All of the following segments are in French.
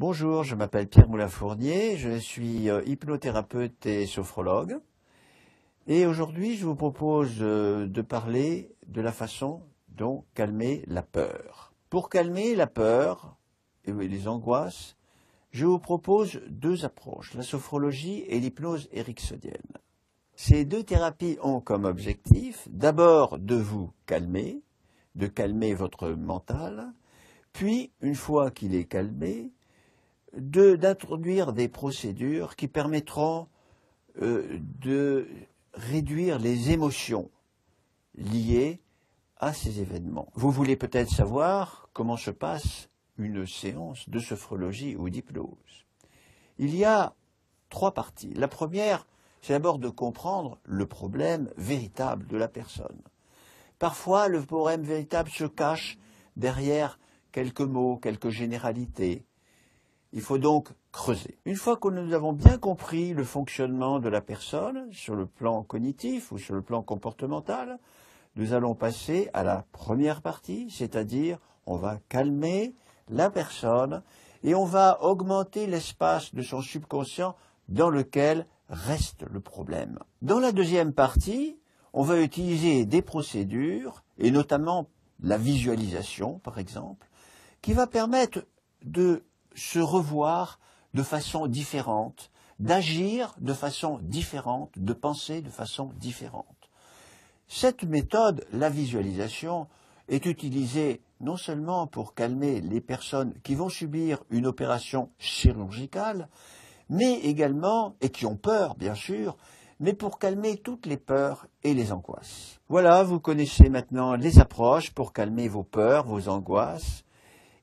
Bonjour, je m'appelle Pierre Moulin-Fournier, je suis euh, hypnothérapeute et sophrologue. Et aujourd'hui, je vous propose euh, de parler de la façon dont calmer la peur. Pour calmer la peur et les angoisses, je vous propose deux approches, la sophrologie et l'hypnose ericksonienne. Ces deux thérapies ont comme objectif d'abord de vous calmer, de calmer votre mental, puis, une fois qu'il est calmé, d'introduire des procédures qui permettront euh, de réduire les émotions liées à ces événements. Vous voulez peut-être savoir comment se passe une séance de sophrologie ou d'hypnose. Il y a trois parties. La première, c'est d'abord de comprendre le problème véritable de la personne. Parfois, le problème véritable se cache derrière quelques mots, quelques généralités, il faut donc creuser. Une fois que nous avons bien compris le fonctionnement de la personne sur le plan cognitif ou sur le plan comportemental, nous allons passer à la première partie, c'est-à-dire on va calmer la personne et on va augmenter l'espace de son subconscient dans lequel reste le problème. Dans la deuxième partie, on va utiliser des procédures, et notamment la visualisation par exemple, qui va permettre de se revoir de façon différente, d'agir de façon différente, de penser de façon différente. Cette méthode, la visualisation, est utilisée non seulement pour calmer les personnes qui vont subir une opération chirurgicale, mais également, et qui ont peur bien sûr, mais pour calmer toutes les peurs et les angoisses. Voilà, vous connaissez maintenant les approches pour calmer vos peurs, vos angoisses,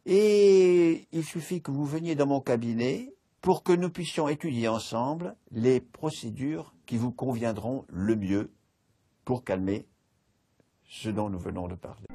et il suffit que vous veniez dans mon cabinet pour que nous puissions étudier ensemble les procédures qui vous conviendront le mieux pour calmer ce dont nous venons de parler.